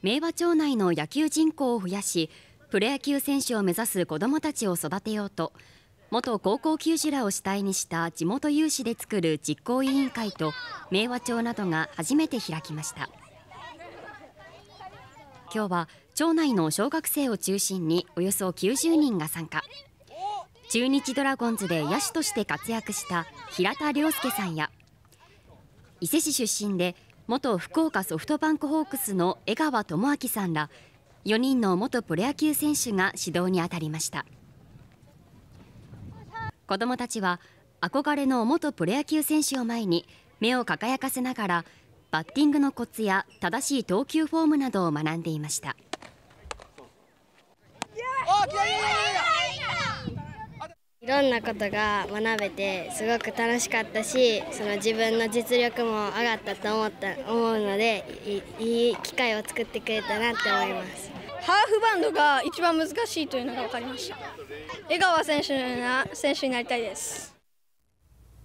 明和町内の野球人口を増やしプロ野球選手を目指す子どもたちを育てようと元高校球児らを主体にした地元有志で作る実行委員会と明和町などが初めて開きました今日は町内の小学生を中心におよそ90人が参加中日ドラゴンズで野手として活躍した平田良介さんや伊勢市出身で元福岡ソフトバンクホークスの江川智明さんら4人の元プロ野球選手が指導に当たりました子どもたちは憧れの元プロ野球選手を前に目を輝かせながらバッティングのコツや正しい投球フォームなどを学んでいました。いろんなことが学べてすごく楽しかったしその自分の実力も上がったと思った思うのでいい機会を作ってくれたなって思いますハーフバンドが一番難しいというのが分かりました江川選手のような選手になりたいです